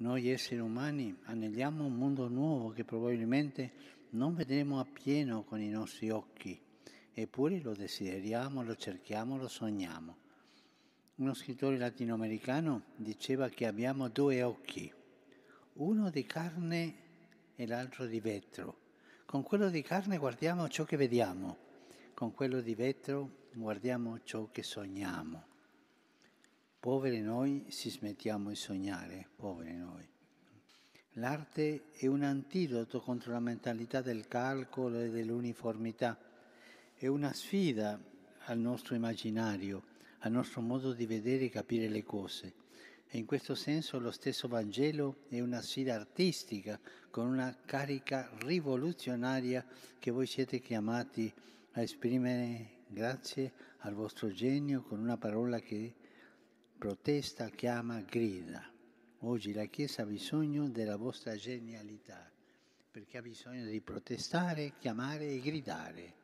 Noi esseri umani aneliamo un mondo nuovo che probabilmente non vedremo appieno con i nostri occhi, eppure lo desideriamo, lo cerchiamo, lo sogniamo. Uno scrittore latinoamericano diceva che abbiamo due occhi, uno di carne e l'altro di vetro. Con quello di carne guardiamo ciò che vediamo, con quello di vetro guardiamo ciò che sogniamo. Poveri noi si smettiamo di sognare, poveri noi. L'arte è un antidoto contro la mentalità del calcolo e dell'uniformità, è una sfida al nostro immaginario, al nostro modo di vedere e capire le cose. E in questo senso lo stesso Vangelo è una sfida artistica con una carica rivoluzionaria che voi siete chiamati a esprimere grazie al vostro genio con una parola che protesta, chiama, grida. Oggi la Chiesa ha bisogno della vostra genialità, perché ha bisogno di protestare, chiamare e gridare